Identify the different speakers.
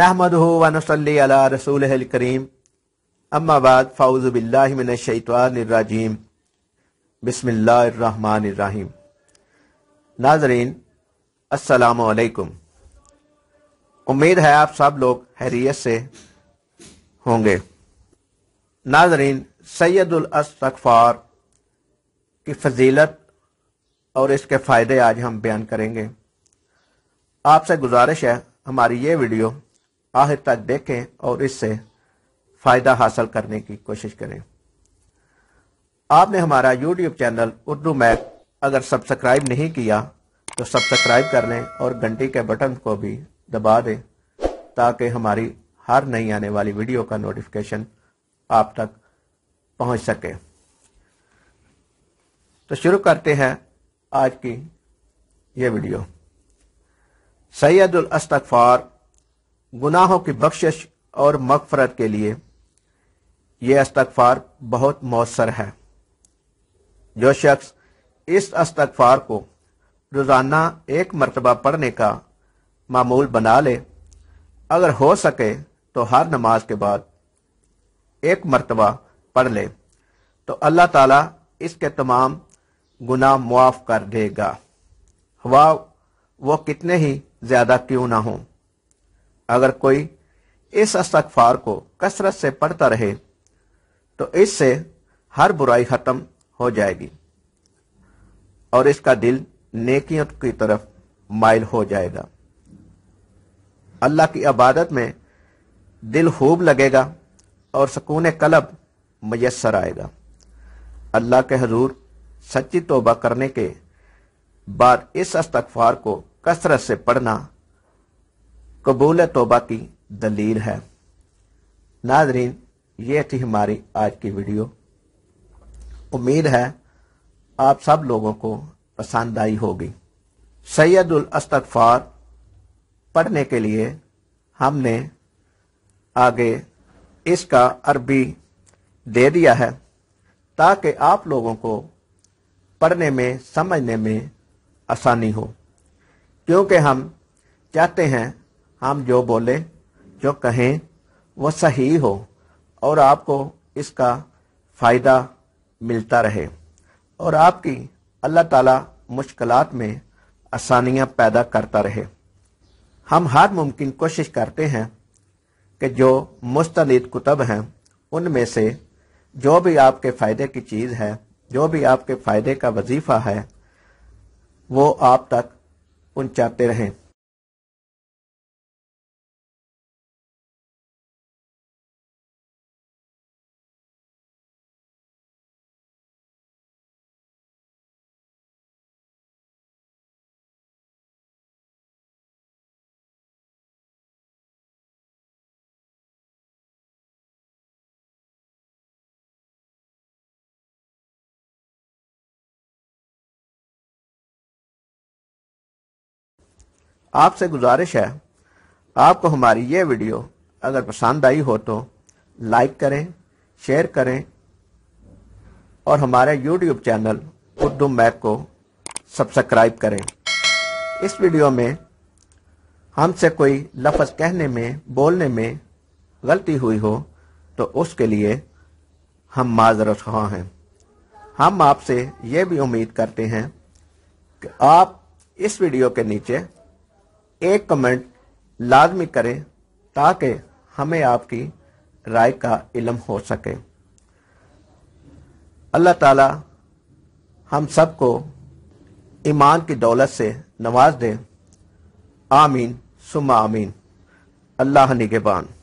Speaker 1: नहमद वनसल्ला रसूल करीम अम्माबाद फ़ाउज़बिल्लाशतवानरजीम बसमीम नाजरीन असलकुम उम्मीद है आप सब लोग हैरियत से होंगे नाजरीन सैदुलस्तफ़ार की फजीलत और इसके फ़ायदे आज हम बयान करेंगे आपसे गुजारिश है हमारी ये वीडियो आखिर तक देखें और इससे फ़ायदा हासिल करने की कोशिश करें आपने हमारा यूट्यूब चैनल उर्दू मैक अगर सब्सक्राइब नहीं किया तो सब्सक्राइब कर लें और घंटी के बटन को भी दबा दें ताकि हमारी हर नई आने वाली वीडियो का नोटिफिकेशन आप तक पहुंच सके तो शुरू करते हैं आज की ये वीडियो सैदुल अस्तगफार गुनाहों की बख्शिश और मगफरत के लिए यह अस्तगफार बहुत मौसर है जो शख्स इस अस्तगफार को रोज़ाना एक मरतबा पढ़ने का मामूल बना ले अगर हो सके तो हर नमाज के बाद एक मरतबा पढ़ ले तो अल्लाह ताला इसके तमाम गुनाह मुआफ़ कर देगा हवा वो कितने ही ज़्यादा क्यों ना हों अगर कोई इस अस्तफार को कसरत से पढ़ता रहे तो इससे हर बुराई खत्म हो जाएगी और इसका दिल नेकियों की तरफ माइल हो जाएगा अल्लाह की इबादत में दिल खूब लगेगा और सुकून कलब मैसर आएगा अल्लाह के हजूर सच्ची तोबा करने के बाद इस अस्तफार को कसरत से पढ़ना कबूल तोबा की दलील है नाजरीन ये थी हमारी आज की वीडियो उम्मीद है आप सब लोगों को पसंद आई होगी सैदुल अस्तफार पढ़ने के लिए हमने आगे इसका अरबी दे दिया है ताकि आप लोगों को पढ़ने में समझने में आसानी हो क्योंकि हम चाहते हैं हम जो बोले जो कहें वो सही हो और आपको इसका फ़ायदा मिलता रहे और आपकी अल्लाह ताला मुश्किलात में आसानियां पैदा करता रहे हम हर मुमकिन कोशिश करते हैं कि जो मुस्तनद कुतब हैं उनमें से जो भी आपके फ़ायदे की चीज़ है जो भी आपके फ़ायदे का वजीफ़ा है वो आप तक पहुँचाते रहें आपसे गुजारिश है आपको हमारी ये वीडियो अगर पसंद आई हो तो लाइक करें शेयर करें और हमारे यूट्यूब चैनल उर्दू मैप को सब्सक्राइब करें इस वीडियो में हमसे कोई लफ्ज़ कहने में बोलने में गलती हुई हो तो उसके लिए हम माजरत खा हैं हम आपसे ये भी उम्मीद करते हैं कि आप इस वीडियो के नीचे एक कमेंट लाजमी करें ताकि हमें आपकी राय का इलम हो सके अल्लाह ताला हम सबको ईमान की दौलत से नवाज दें आमीन सुमा आमीन अल्लाह निगेबान